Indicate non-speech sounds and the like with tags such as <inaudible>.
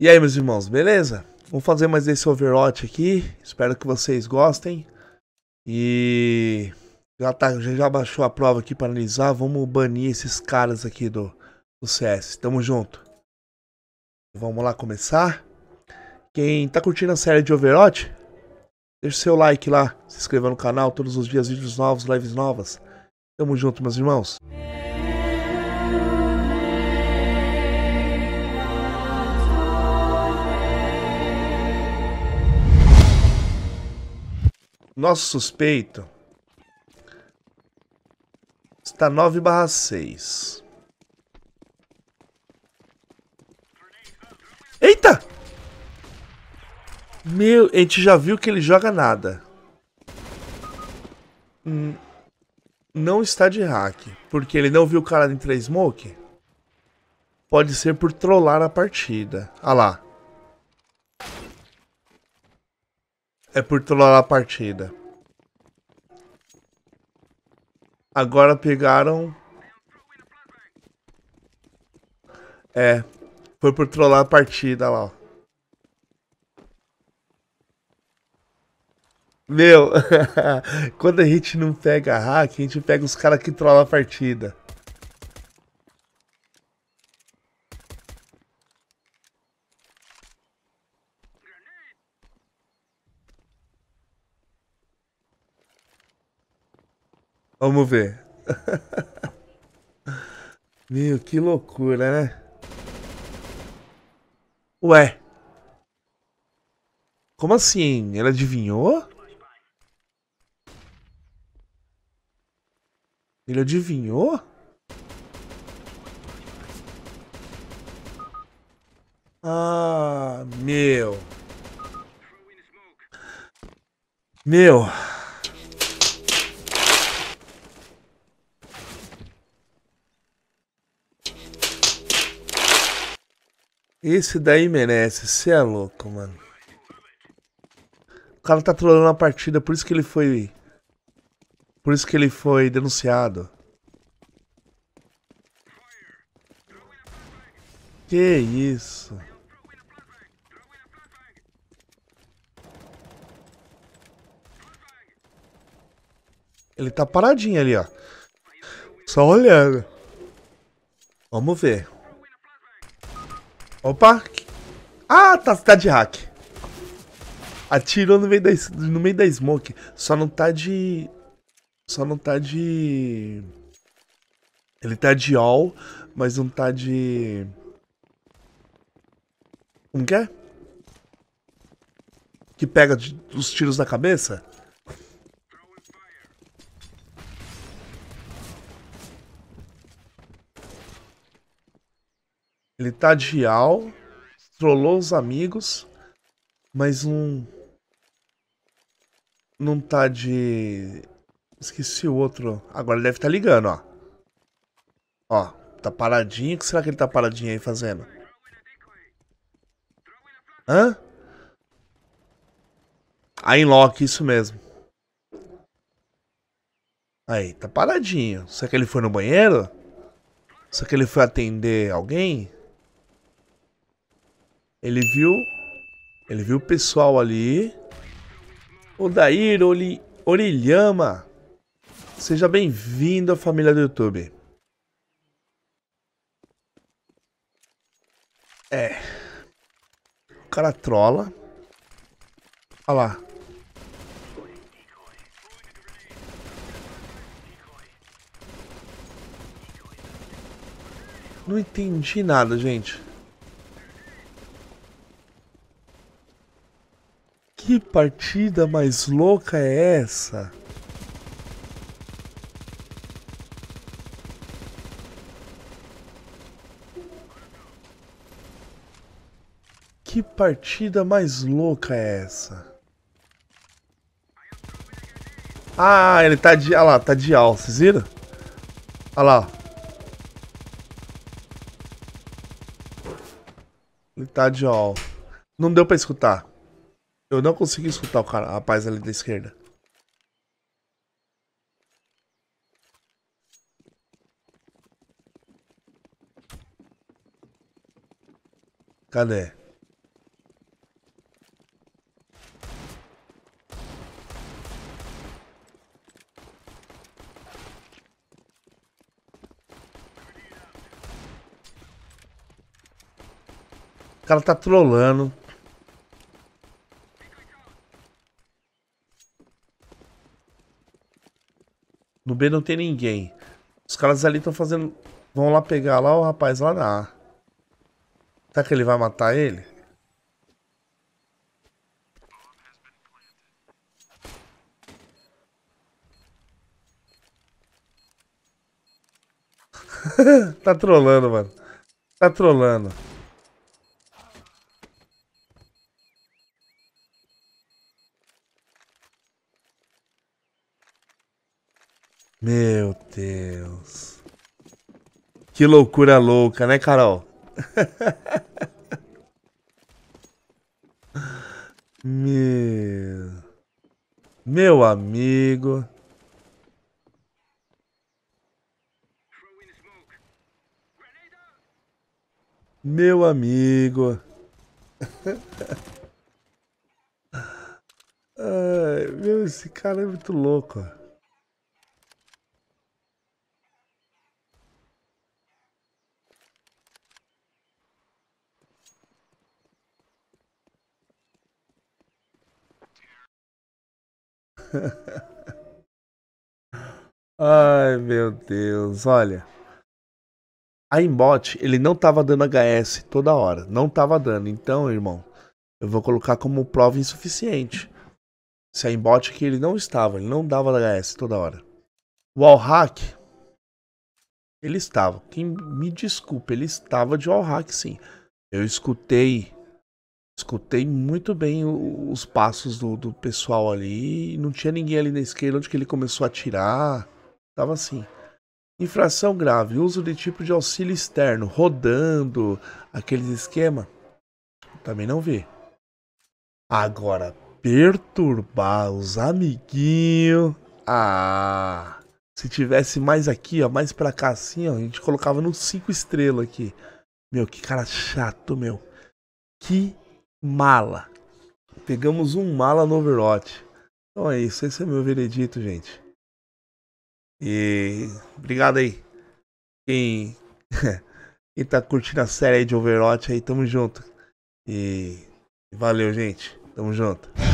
E aí, meus irmãos, beleza? Vou fazer mais esse Overwatch aqui. Espero que vocês gostem. E já, tá, já, baixou a prova aqui para analisar. Vamos banir esses caras aqui do, do CS. Tamo junto. Vamos lá começar. Quem tá curtindo a série de Overwatch, deixa seu like lá. Se inscreva no canal. Todos os dias, vídeos novos, lives novas. Tamo junto, meus irmãos. nosso suspeito está 9 barra 6. Eita! Meu, a gente já viu que ele joga nada. Hum, não está de hack, porque ele não viu o cara em 3 smoke. Pode ser por trollar a partida. Ah lá. é por trollar a partida. Agora pegaram... É, foi por trollar a partida lá, ó. Meu, <laughs> quando a gente não pega hack, a gente pega os caras que trollam a partida. Vamos ver. <laughs> Meu, que loucura, né? Ué. Como assim? Ele adivinhou? Ele adivinhou? Ah, meu. Meu. Esse daí merece, você é louco, mano. O cara tá trolando a partida, por isso que ele foi. Por isso que ele foi denunciado. Que isso? Ele tá paradinho ali, ó. Só olhando. Vamos ver. Opa. Ah, tá, tá de hack. Atirou no meio, da, no meio da smoke. Só não tá de... Só não tá de... Ele tá de all, mas não tá de... Como que é? Que pega de, os tiros da cabeça? Ele tá de real, trollou os amigos, mas não. Não tá de. Esqueci o outro. Agora ele deve estar tá ligando, ó. Ó, tá paradinho. O que será que ele tá paradinho aí fazendo? Hã? A Inlock, isso mesmo. Aí, tá paradinho. Será que ele foi no banheiro? Será que ele foi atender alguém? Ele viu. Ele viu o pessoal ali. Odair Oli, Oriyama. Seja bem-vindo à família do YouTube. É. O cara trola. Olha lá. Não entendi nada, gente. Que partida mais louca é essa? Que partida mais louca é essa? Ah, ele tá de. Ah lá, tá de alça, vocês viram? Olha ah lá. Ele tá de all. Não deu pra escutar. Eu não consegui escutar o cara, a rapaz ali da esquerda. Cadê? O cara tá trolando. B não tem ninguém. Os caras ali estão fazendo... Vão lá pegar lá o rapaz lá na A. Será que ele vai matar ele? <laughs> tá trolando, mano. Tá trolando. Meu Deus. Que loucura louca, né, Carol? <laughs> Meu. Meu amigo. Meu amigo. <laughs> Ai, meu, esse cara é muito louco. <laughs> Ai, meu Deus, olha. A Imbot, ele não tava dando HS toda hora, não tava dando. Então, irmão, eu vou colocar como prova insuficiente. Se a Imbot que ele não estava, ele não dava HS toda hora. O Alhack, ele estava. Quem me desculpa, ele estava de Alhack sim. Eu escutei escutei muito bem o, os passos do, do pessoal ali. Não tinha ninguém ali na esquerda onde que ele começou a atirar. Tava assim. Infração grave, uso de tipo de auxílio externo, rodando, aqueles esquema. Também não vi. Agora, perturbar os amiguinhos. Ah! Se tivesse mais aqui, ó, mais pra cá assim, ó, a gente colocava no 5 estrelas aqui. Meu, que cara chato, meu. Que mala. Pegamos um mala no Overwatch. Então é isso, esse é meu veredito, gente. E obrigado aí. Quem, <laughs> quem tá curtindo a série de Overwatch aí, tamo junto. E valeu, gente. Tamo junto.